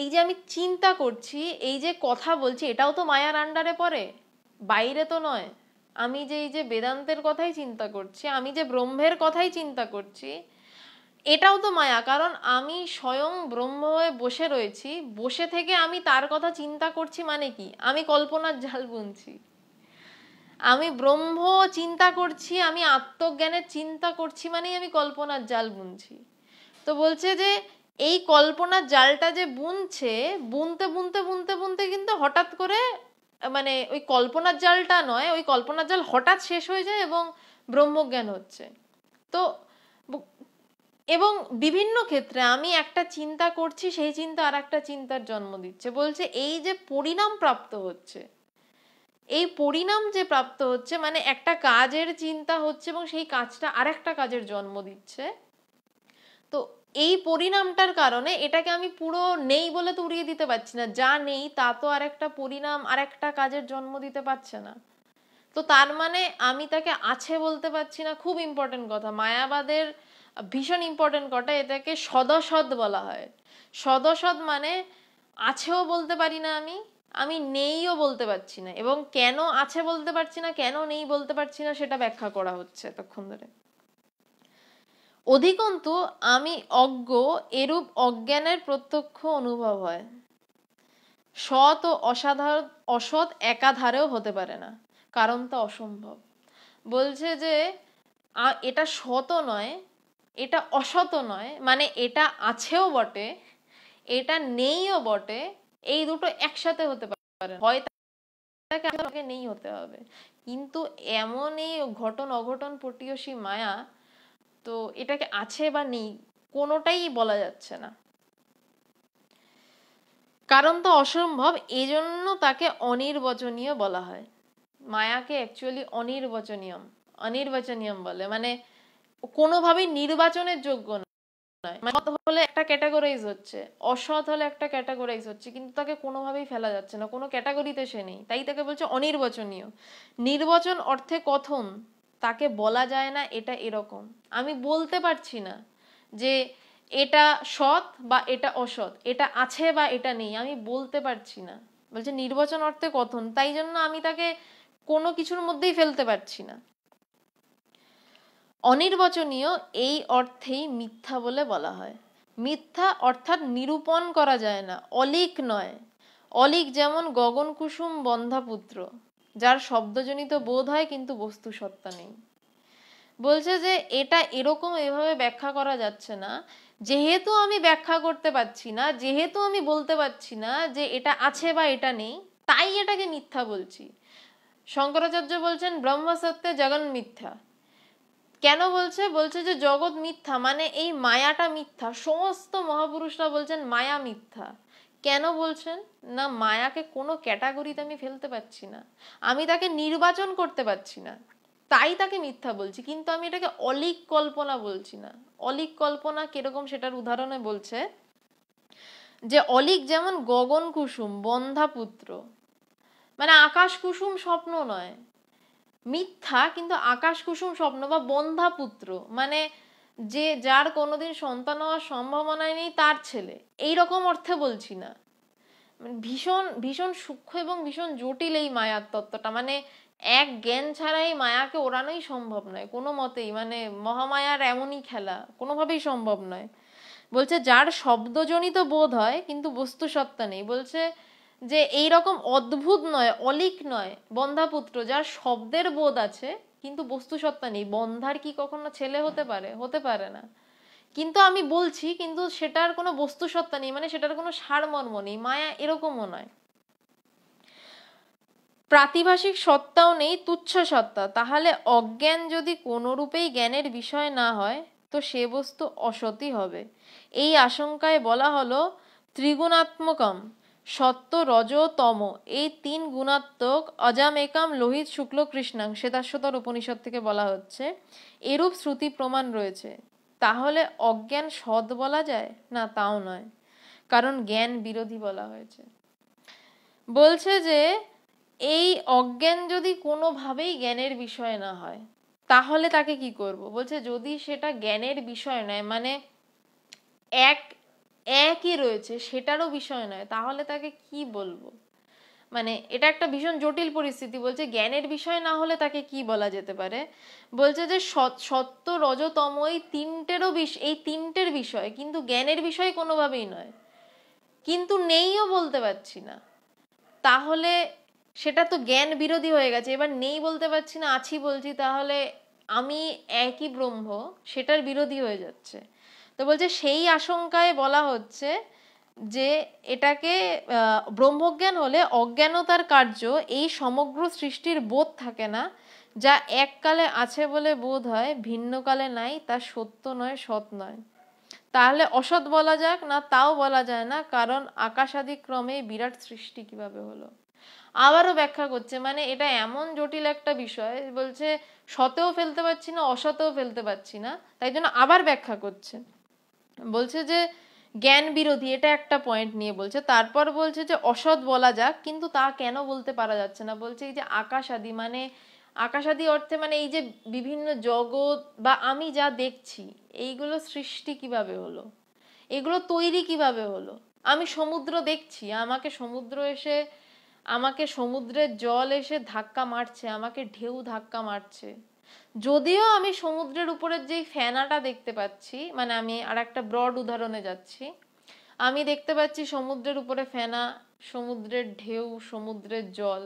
S1: এই যে আমি চিন্তা করছি এই যে কথা বলছি এটাও তো মায়ার আন্ডারে পড়ে বাইরে তো নয় আমি যে এই যে বেদান্তের কথাই চিন্তা করছি আমি যে ব্রহ্মের কথাই চিন্তা করছি এটাও তো মায়া কারণ আমি স্বয়ং ব্রহ্ম হয়ে বসে রয়েছি বসে থেকে আমি তার কথা চিন্তা করছি মানে কি আমি কল্পনার জাল বুনছি আমি ব্রহ্ম চিন্তা করছি আমি আত্মজ্ঞানের চিন্তা করছি মানেই আমি কল্পনার জাল বুনছি তো বলছে যে এই কল্পনার জালটা যে বুনছে বুনতে বুনতে বুনতে বুনতে কিন্তু হঠাৎ করে মানে ওই কল্পনার জালটা নয় ওই কল্পনার জাল হঠাৎ শেষ হয়ে যায় এবং ব্রহ্মজ্ঞান হচ্ছে তো এবং বিভিন্ন ক্ষেত্রে আমি একটা চিন্তা করছি সেই চিন্তা আর একটা চিন্তার জন্ম দিচ্ছে বলছে এই যে পরিণাম প্রাপ্ত হচ্ছে এই পরিণাম যে প্রাপ্ত হচ্ছে মানে একটা কাজের চিন্তা হচ্ছে এবং সেই কাজটা আর একটা কাজের জন্ম দিচ্ছে তো এই পরিণামটার কারণে এটাকে আমি পুরো নেই বলে তো উড়িয়ে দিতে পারছি না যা নেই তা তো আর একটা পরিণাম আর একটা কাজের জন্ম দিতে পারছে না তো তার মানে আমি তাকে আছে বলতে পারছি না খুব ইম্পর্টেন্ট কথা মায়াবাদের ভীষণ ইম্পর্টেন্ট কটা এটাকে সদসদ বলা হয় সদসদ মানে আছেও বলতে পারি না আমি আমি নেইও বলতে পারছি না এবং কেন আছে বলতে পারছি না কেন নেই বলতে পারছি না সেটা ব্যাখ্যা করা হচ্ছে এতক্ষণ ধরে অধিকন্তু আমি অজ্ঞ এরূপ অজ্ঞানের প্রত্যক্ষ অনুভব হয় সৎ ও অসাধারণ অসৎ একাধারেও হতে পারে না কারণ তা অসম্ভব বলছে যে এটা সৎও নয় এটা অসত নয় মানে এটা আছেও বটে এটা নেইও বটে এই দুটো একসাথে হতে পারে হয় তাকে নেই হতে হবে কিন্তু এমন এই ঘটন অঘটন পটীয়সী মায়া তো এটাকে আছে বা নেই কোনোটাই বলা যাচ্ছে না কারণ তো অসম্ভব এই জন্য তাকে অনির্বচনীয় বলা হয় মায়াকে অ্যাকচুয়ালি অনির্বচনীয় অনির্বচনীয় বলে মানে কোনোভাবেই নির্বাচনের যোগ্য নয় মত হলে একটা ক্যাটাগরাইজ হচ্ছে অসৎ হলে একটা ক্যাটাগরাইজ হচ্ছে কিন্তু তাকে কোনোভাবেই ফেলা যাচ্ছে না কোনো ক্যাটাগরিতে সে নেই তাই তাকে বলছে অনির্বাচনীয় নির্বাচন অর্থে কথন তাকে বলা যায় না এটা এরকম আমি বলতে পারছি না যে এটা সৎ বা এটা অসৎ এটা আছে বা এটা নেই আমি বলতে পারছি না বলছে নির্বাচন অর্থে কথন তাই জন্য আমি তাকে কোনো কিছুর মধ্যেই ফেলতে পারছি না অনির্বচনীয় এই অর্থেই মিথ্যা বলে বলা হয় মিথ্যা অর্থাৎ নিরূপণ করা যায় না অলিক নয় অলিক যেমন গগন কুসুম বন্ধাপুত্র যার শব্দজনিত বোধ হয় কিন্তু বস্তু সত্তা নেই বলছে যে এটা এরকম এভাবে ব্যাখ্যা করা যাচ্ছে না যেহেতু আমি ব্যাখ্যা করতে পারছি না যেহেতু আমি বলতে পারছি না যে এটা আছে বা এটা নেই তাই এটাকে মিথ্যা বলছি শঙ্করাচার্য বলছেন ব্রহ্মসত্যে জগন মিথ্যা কেন বলছে বলছে যে জগৎ মিথ্যা মানে এই মায়াটা মিথ্যা সমস্ত মহাপুরুষরা বলছেন মায়া মিথ্যা কেন বলছেন না মায়াকে কোনো ক্যাটাগরিতে আমি ফেলতে পারছি না আমি তাকে নির্বাচন করতে পারছি না তাই তাকে মিথ্যা বলছি কিন্তু আমি এটাকে অলিক কল্পনা বলছি না অলিক কল্পনা কিরকম সেটার উদাহরণে বলছে যে অলিক যেমন গগন কুসুম বন্ধাপুত্র মানে আকাশ কুসুম স্বপ্ন নয় মিথ্যা কিন্তু আকাশ কুসুম স্বপ্ন বা বন্ধা পুত্র মানে যে যার কোনোদিন সন্তান হওয়ার সম্ভাবনা নেই তার ছেলে এই রকম অর্থে বলছি না মানে ভীষণ ভীষণ সূক্ষ্ম এবং ভীষণ জটিল এই মায়ার তত্ত্বটা মানে এক জ্ঞান ছাড়া এই মায়াকে ওড়ানোই সম্ভব নয় কোনো মতেই মানে মহামায়ার এমনই খেলা কোনোভাবেই সম্ভব নয় বলছে যার শব্দজনিত বোধ হয় কিন্তু সত্তা নেই বলছে যে এই রকম অদ্ভুত নয় অলিক নয় বন্ধাপুত্র যার শব্দের বোধ আছে কিন্তু বস্তু সত্তা নেই বন্ধার কি কখনো ছেলে হতে পারে হতে পারে না কিন্তু আমি বলছি কিন্তু সেটার কোনো বস্তু সত্তা নেই মানে সেটার কোনো সারমর্ম নেই মায়া এরকমও নয় প্রাতিভাষিক সত্তাও নেই তুচ্ছ সত্তা তাহলে অজ্ঞান যদি কোনোরূপেই জ্ঞানের বিষয় না হয় তো সে বস্তু অসতি হবে এই আশঙ্কায় বলা হলো ত্রিগুণাত্মকম সত্য রজ তম এই তিন গুণাত্মক অজাম একাম লোহিত শুক্ল কৃষ্ণাং শ্বেতাশ্বতর উপনিষদ থেকে বলা হচ্ছে এরূপ শ্রুতি প্রমাণ রয়েছে তাহলে অজ্ঞান সৎ বলা যায় না তাও নয় কারণ জ্ঞান বিরোধী বলা হয়েছে বলছে যে এই অজ্ঞান যদি কোনোভাবেই জ্ঞানের বিষয় না হয় তাহলে তাকে কি করব বলছে যদি সেটা জ্ঞানের বিষয় নয় মানে এক একই রয়েছে সেটারও বিষয় নয় তাহলে তাকে কি বলবো মানে এটা একটা ভীষণ জটিল পরিস্থিতি বলছে জ্ঞানের বিষয় না হলে তাকে কি বলা যেতে পারে বলছে যে সত্য রজতম এই তিনটেরও বিষ এই তিনটের বিষয় কিন্তু জ্ঞানের বিষয় কোনোভাবেই নয় কিন্তু নেইও বলতে পারছি না তাহলে সেটা তো জ্ঞান বিরোধী হয়ে গেছে এবার নেই বলতে পারছি না আছি বলছি তাহলে আমি একই ব্রহ্ম সেটার বিরোধী হয়ে যাচ্ছে তো বলছে সেই আশঙ্কায় বলা হচ্ছে যে এটাকে ব্রহ্মজ্ঞান হলে অজ্ঞানতার কার্য এই সমগ্র সৃষ্টির বোধ থাকে না যা এককালে আছে বলে বোধ হয় ভিন্নকালে নাই তা সত্য নয় সৎ নয় তাহলে অসৎ বলা যাক না তাও বলা যায় না কারণ আকাশাদি ক্রমে বিরাট সৃষ্টি কিভাবে হলো আবারও ব্যাখ্যা করছে মানে এটা এমন জটিল একটা বিষয় বলছে সতেও ফেলতে পারছি না অসতেও ফেলতে পারছি না তাই জন্য আবার ব্যাখ্যা করছে বলছে যে জ্ঞান বিরোধী এটা একটা পয়েন্ট নিয়ে বলছে তারপর বলছে যে অসৎ বলা যাক কিন্তু তা কেন বলতে পারা যাচ্ছে না বলছে এই যে আকাশাদি মানে আকাশাদি অর্থে মানে এই যে বিভিন্ন জগৎ বা আমি যা দেখছি এইগুলো সৃষ্টি কিভাবে হলো এগুলো তৈরি কিভাবে হলো আমি সমুদ্র দেখছি আমাকে সমুদ্র এসে আমাকে সমুদ্রের জল এসে ধাক্কা মারছে আমাকে ঢেউ ধাক্কা মারছে যদিও আমি সমুদ্রের উপরের যেই ফেনাটা দেখতে পাচ্ছি মানে আমি আর একটা ব্রড উদাহরণে যাচ্ছি আমি দেখতে পাচ্ছি সমুদ্রের উপরে ফেনা সমুদ্রের ঢেউ সমুদ্রের জল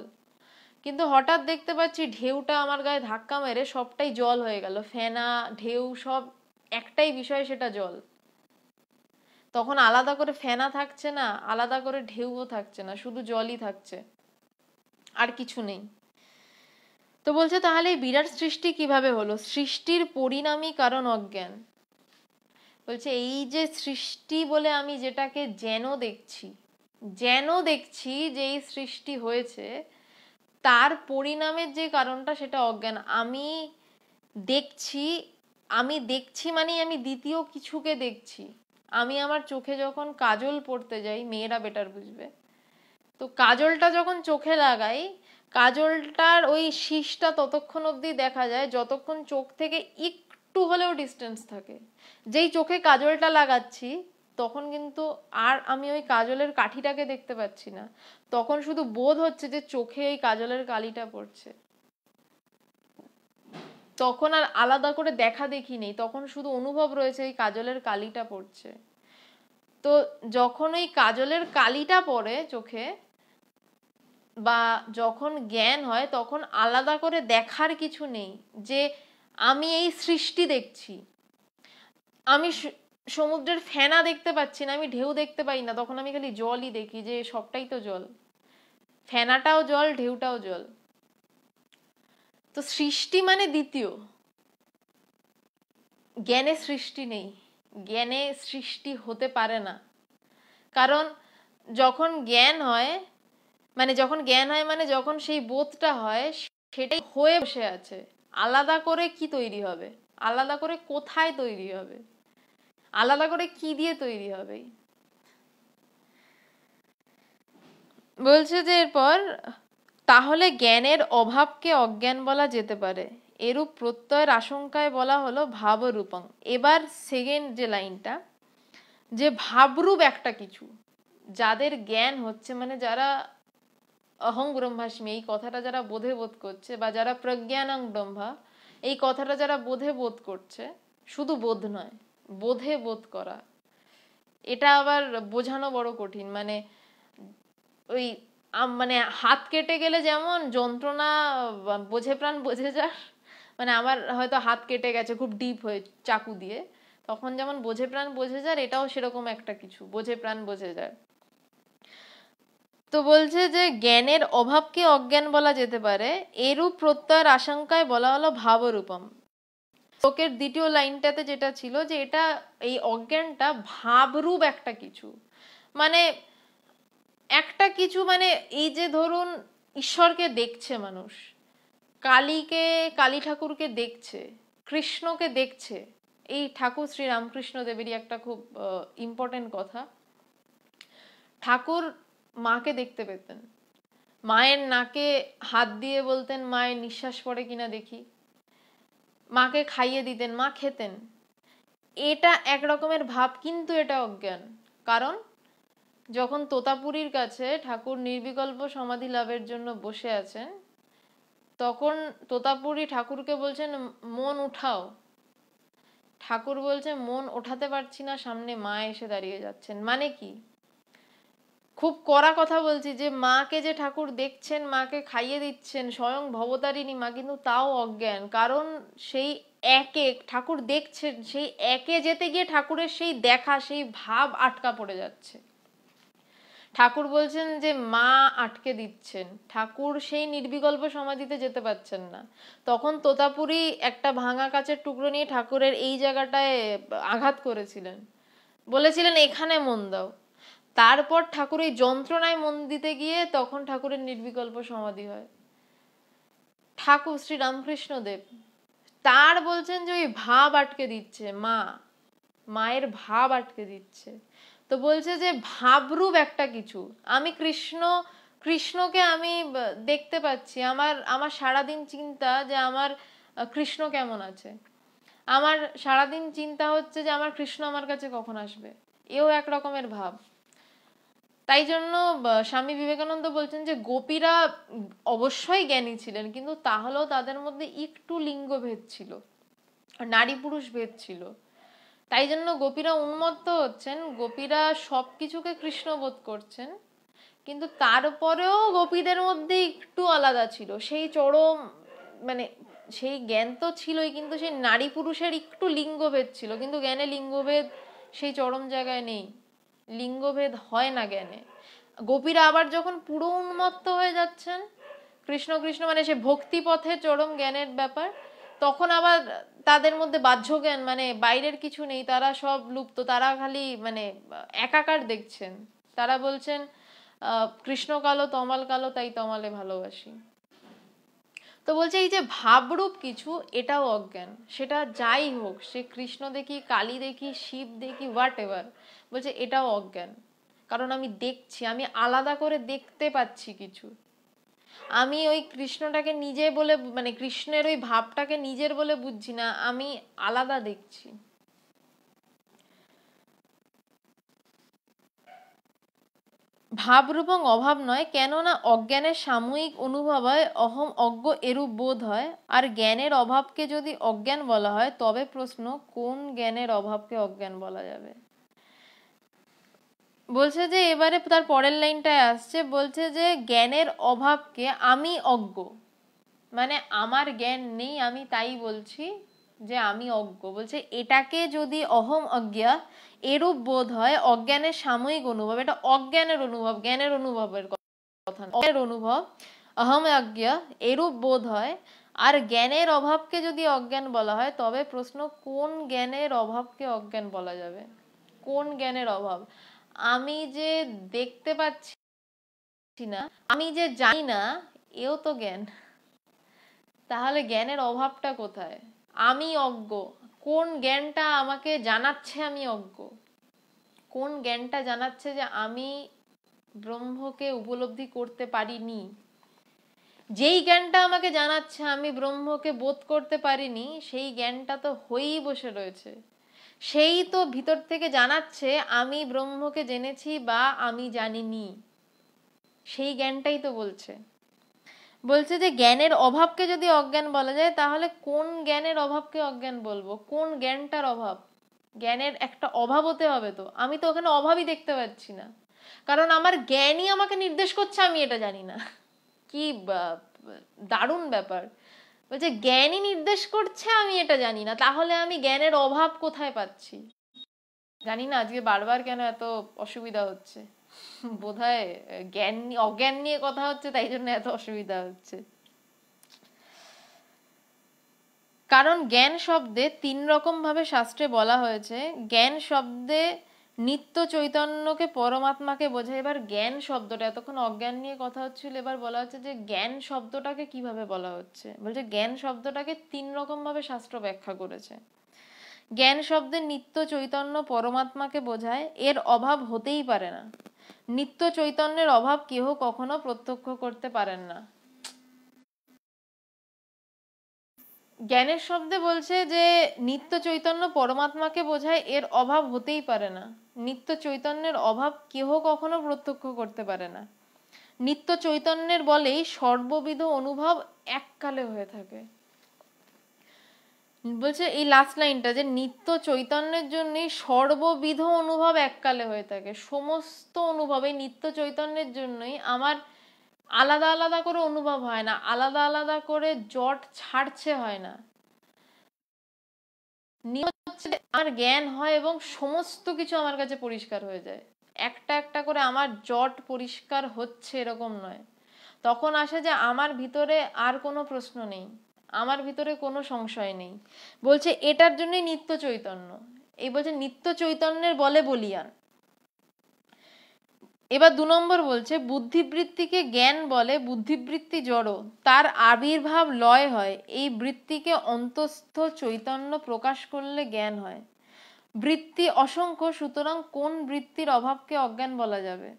S1: কিন্তু হঠাৎ দেখতে পাচ্ছি ঢেউটা আমার গায়ে ধাক্কা মেরে সবটাই জল হয়ে গেল ফেনা ঢেউ সব একটাই বিষয় সেটা জল তখন আলাদা করে ফেনা থাকছে না আলাদা করে ঢেউও থাকছে না শুধু জলই থাকছে আর কিছু নেই তো বলছে তাহলে এই বিরাট সৃষ্টি কিভাবে হলো সৃষ্টির পরিণামী কারণ অজ্ঞান বলছে এই যে সৃষ্টি বলে আমি যেটাকে যেন দেখছি যেন দেখছি যে এই সৃষ্টি হয়েছে তার পরিণামের যে কারণটা সেটা অজ্ঞান আমি দেখছি আমি দেখছি মানে আমি দ্বিতীয় কিছুকে দেখছি আমি আমার চোখে যখন কাজল পড়তে যাই মেয়েরা বেটার বুঝবে তো কাজলটা যখন চোখে লাগাই কাজলটার ওই শীষটা ততক্ষণ অবধি দেখা যায় যতক্ষণ চোখ থেকে একটু হলেও ডিস্টেন্স থাকে যেই চোখে কাজলটা লাগাচ্ছি তখন কিন্তু আর আমি ওই কাজলের কাঠিটাকে দেখতে পাচ্ছি না তখন শুধু বোধ হচ্ছে যে চোখে এই কাজলের কালিটা পড়ছে তখন আর আলাদা করে দেখা দেখি নেই তখন শুধু অনুভব রয়েছে এই কাজলের কালিটা পড়ছে তো যখন ওই কাজলের কালিটা পড়ে চোখে বা যখন জ্ঞান হয় তখন আলাদা করে দেখার কিছু নেই যে আমি এই সৃষ্টি দেখছি আমি সমুদ্রের ফেনা দেখতে পাচ্ছি না আমি ঢেউ দেখতে পাই না তখন আমি খালি জলই দেখি যে সবটাই তো জল ফেনাটাও জল ঢেউটাও জল তো সৃষ্টি মানে দ্বিতীয় জ্ঞানে সৃষ্টি নেই জ্ঞানে সৃষ্টি হতে পারে না কারণ যখন জ্ঞান হয় মানে যখন জ্ঞান হয় মানে যখন সেই বোধটা হয় সেটাই হয়ে বসে আছে আলাদা করে কি তৈরি হবে আলাদা করে কোথায় তৈরি হবে আলাদা করে কি দিয়ে তৈরি হবে বলছে যে এরপর তাহলে জ্ঞানের অভাবকে অজ্ঞান বলা যেতে পারে এরূপ প্রত্যয়ের আশঙ্কায় বলা হলো ভাবরূপং এবার সেকেন্ড যে লাইনটা যে ভাবরূপ একটা কিছু যাদের জ্ঞান হচ্ছে মানে যারা অহং ব্রহ্মাস্মি এই কথাটা যারা বোধে বোধ করছে বা যারা প্রজ্ঞানং ব্রহ্মা এই কথাটা যারা বোধে বোধ করছে শুধু বোধ নয় বোধে বোধ করা এটা আবার বোঝানো বড় কঠিন মানে ওই মানে হাত কেটে গেলে যেমন যন্ত্রণা বোঝে প্রাণ বোঝে যার মানে আমার হয়তো হাত কেটে গেছে খুব ডিপ হয়ে চাকু দিয়ে তখন যেমন বোঝে প্রাণ বোঝে যার এটাও সেরকম একটা কিছু বোঝে প্রাণ বোঝে যার তো বলছে যে জ্ঞানের অভাবকে অজ্ঞান বলা যেতে পারে এরূপ প্রত্যয়ের আশঙ্কায় বলা হলো ভাবরূপম শ্লোকের দ্বিতীয় লাইনটাতে যেটা ছিল যে এটা এই অজ্ঞানটা ভাবরূপ একটা কিছু মানে একটা কিছু মানে এই যে ধরুন ঈশ্বরকে দেখছে মানুষ কালীকে কালী ঠাকুরকে দেখছে কৃষ্ণকে দেখছে এই ঠাকুর শ্রী রামকৃষ্ণ দেবেরই একটা খুব ইম্পর্টেন্ট কথা ঠাকুর মাকে দেখতে পেতেন মায়ের নাকে হাত দিয়ে বলতেন মায়ের নিঃশ্বাস পড়ে কিনা দেখি মাকে খাইয়ে দিতেন মা খেতেন এটা এক রকমের ভাব কিন্তু এটা অজ্ঞান কারণ যখন তোতাপুরীর কাছে ঠাকুর নির্বিকল্প সমাধি লাভের জন্য বসে আছেন তখন তোতাপুরী ঠাকুরকে বলছেন মন উঠাও ঠাকুর বলছে মন ওঠাতে পারছি না সামনে মা এসে দাঁড়িয়ে যাচ্ছেন মানে কি খুব কড়া কথা বলছি যে মাকে যে ঠাকুর দেখছেন মাকে খাইয়ে দিচ্ছেন স্বয়ং ভবতারিণী মা কিন্তু তাও অজ্ঞান কারণ সেই একে ঠাকুর দেখছেন সেই একে যেতে গিয়ে ঠাকুরের সেই দেখা সেই ভাব আটকা পড়ে যাচ্ছে ঠাকুর বলছেন যে মা আটকে দিচ্ছেন ঠাকুর সেই নির্বিকল্প সমাধিতে যেতে পারছেন না তখন তোতাপুরি একটা ভাঙা কাচের টুকরো নিয়ে ঠাকুরের এই জায়গাটায় আঘাত করেছিলেন বলেছিলেন এখানে মন দাও তারপর ঠাকুর এই যন্ত্রণায় মন দিতে গিয়ে তখন ঠাকুরের নির্বিকল্প সমাধি হয় ঠাকুর শ্রী দেব তার বলছেন যে ওই ভাব আটকে দিচ্ছে মা মায়ের ভাব আটকে দিচ্ছে তো বলছে যে ভাবরূপ একটা কিছু আমি কৃষ্ণ কৃষ্ণকে আমি দেখতে পাচ্ছি আমার আমার সারাদিন চিন্তা যে আমার কৃষ্ণ কেমন আছে আমার সারাদিন চিন্তা হচ্ছে যে আমার কৃষ্ণ আমার কাছে কখন আসবে এও এক রকমের ভাব তাই জন্য স্বামী বিবেকানন্দ বলছেন যে গোপীরা অবশ্যই জ্ঞানী ছিলেন কিন্তু তাহলেও তাদের মধ্যে একটু লিঙ্গভেদ ছিল নারী পুরুষ ভেদ ছিল তাই জন্য গোপীরা উন্মত্ত হচ্ছেন গোপীরা সব কিছুকে কৃষ্ণবোধ করছেন কিন্তু তারপরেও গোপীদের মধ্যে একটু আলাদা ছিল সেই চরম মানে সেই জ্ঞান তো ছিলই কিন্তু সেই নারী পুরুষের একটু লিঙ্গভেদ ছিল কিন্তু জ্ঞানে লিঙ্গভেদ সেই চরম জায়গায় নেই লিঙ্গভেদ হয় না জ্ঞানে গোপীরা আবার যখন পুরো উন্মত্ত হয়ে যাচ্ছেন কৃষ্ণ কৃষ্ণ মানে সে ভক্তি পথে চরম জ্ঞানের ব্যাপার তখন আবার তাদের মধ্যে বাহ্য জ্ঞান মানে বাইরের কিছু নেই তারা সব লুপ্ত তারা খালি মানে একাকার দেখছেন তারা বলছেন কৃষ্ণ কালো তমাল কালো তাই তমালে ভালোবাসি তো বলছে এই যে ভাবরূপ কিছু এটাও অজ্ঞান সেটা যাই হোক সে কৃষ্ণ দেখি কালী দেখি শিব দেখি হোয়াট এভার বলছে এটাও অজ্ঞান কারণ আমি দেখছি আমি আলাদা করে দেখতে পাচ্ছি কিছু আমি ওই কৃষ্ণটাকে নিজে বলে মানে কৃষ্ণের ওই ভাবটাকে নিজের বলে বুঝছি না আমি আলাদা দেখছি ভাব ভাবরূপং অভাব নয় কেননা অজ্ঞানের সাময়িক অনুভব হয় অহম অজ্ঞ এরূপ বোধ হয় আর জ্ঞানের অভাবকে যদি অজ্ঞান বলা হয় তবে প্রশ্ন কোন জ্ঞানের অভাবকে অজ্ঞান বলা যাবে বলছে যে এবারে তার পরের লাইনটায় আসছে বলছে যে জ্ঞানের অভাবকে আমি অজ্ঞ মানে আমার জ্ঞান নেই আমি তাই বলছি যে আমি অজ্ঞ বলছে এটাকে যদি অহম অজ্ঞা এরূপ বোধ হয় অজ্ঞানের সাময়িক অনুভব এটা অজ্ঞানের অনুভব জ্ঞানের অনুভবের কথা অজ্ঞানের অনুভব অহম অজ্ঞা এরূপ বোধ হয় আর জ্ঞানের অভাবকে যদি অজ্ঞান বলা হয় তবে প্রশ্ন কোন জ্ঞানের অভাবকে অজ্ঞান বলা যাবে কোন জ্ঞানের অভাব আমি যে দেখতে পাচ্ছি না আমি যে জানি না এও তো জ্ঞান তাহলে জ্ঞানের অভাবটা কোথায় আমি অজ্ঞ কোন জ্ঞানটা আমাকে জানাচ্ছে আমি অজ্ঞ কোন জ্ঞানটা জানাচ্ছে যে আমি ব্রহ্মকে উপলব্ধি করতে পারিনি যেই জ্ঞানটা আমাকে জানাচ্ছে আমি ব্রহ্মকে বোধ করতে পারিনি সেই জ্ঞানটা তো হয়েই বসে রয়েছে সেই তো ভিতর থেকে জানাচ্ছে আমি ব্রহ্মকে জেনেছি বা আমি জানিনি সেই জ্ঞানটাই তো বলছে বলছে যে জ্ঞানের অভাবকে যদি অজ্ঞান বলা যায় তাহলে কোন জ্ঞানের অভাবকে অজ্ঞান বলবো কোন জ্ঞানটার অভাব জ্ঞানের একটা অভাব হতে হবে তো আমি তো ওখানে অভাবই দেখতে পাচ্ছি না কারণ আমার জ্ঞানই আমাকে নির্দেশ করছে আমি এটা জানি না কি দারুণ ব্যাপার বলছে জ্ঞানই নির্দেশ করছে আমি এটা জানি না তাহলে আমি জ্ঞানের অভাব কোথায় পাচ্ছি জানি না আজকে বারবার কেন এত অসুবিধা হচ্ছে বোধ হয় জ্ঞান অজ্ঞান নিয়ে কথা হচ্ছে তাই জন্য এত অসুবিধা হচ্ছে কারণ জ্ঞান শব্দে তিন রকম ভাবে শাস্ত্রে বলা হয়েছে জ্ঞান শব্দে নিত্য চৈতন্যকে পরমাত্মাকে বোঝায় এবার জ্ঞান শব্দটা এতক্ষণ অজ্ঞান নিয়ে কথা হচ্ছিল এবার বলা হচ্ছে যে জ্ঞান শব্দটাকে কিভাবে বলা হচ্ছে বলছে জ্ঞান শব্দটাকে তিন রকমভাবে শাস্ত্র ব্যাখ্যা করেছে জ্ঞান শব্দের নিত্য চৈতন্য পরমাত্মাকে বোঝায় এর অভাব হতেই পারে না নিত্য চৈতন্যের অভাব কেহ কখনো প্রত্যক্ষ করতে পারেন না জ্ঞানের শব্দে বলছে যে নিত্য চৈতন্য পরমাত্মাকে বোঝায় এর অভাব হতেই পারে না নিত্য চৈতন্যের অভাব কেহ কখনো প্রত্যক্ষ করতে পারে না নিত্য চৈতন্যের বলেই সর্ববিধ অনুভব এককালে হয়ে থাকে বলছে এই লাস্ট লাইনটা যে নিত্য চৈতন্যের জন্য সর্ববিধ অনুভব এককালে হয়ে থাকে সমস্ত অনুভব এই নিত্য চৈতন্যের জন্যই আমার আলাদা আলাদা করে অনুভব হয় না আলাদা আলাদা করে জট ছাড়ছে হয় না আমার জ্ঞান হয় এবং সমস্ত কিছু আমার কাছে পরিষ্কার হয়ে যায় একটা একটা করে আমার জট পরিষ্কার হচ্ছে এরকম নয় তখন আসে যে আমার ভিতরে আর কোনো প্রশ্ন নেই আমার ভিতরে কোনো সংশয় নেই বলছে এটার জন্যই নিত্য চৈতন্য এই বলছে নিত্য চৈতন্যের বলে বলিয়ান এবার দু নম্বর বলছে বুদ্ধিবৃত্তিকে জ্ঞান বলে বুদ্ধিবৃত্তি জড় তার আবির্ভাব লয় হয় এই বৃত্তিকে অন্তস্থ চৈতন্য প্রকাশ করলে জ্ঞান হয় বৃত্তি অসংখ্য সুতরাং কোন বৃত্তির অভাবকে অজ্ঞান বলা যাবে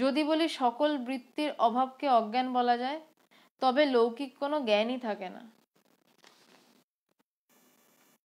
S1: যদি বলি সকল বৃত্তির অভাবকে অজ্ঞান বলা যায় তবে লৌকিক কোনো জ্ঞানই থাকে না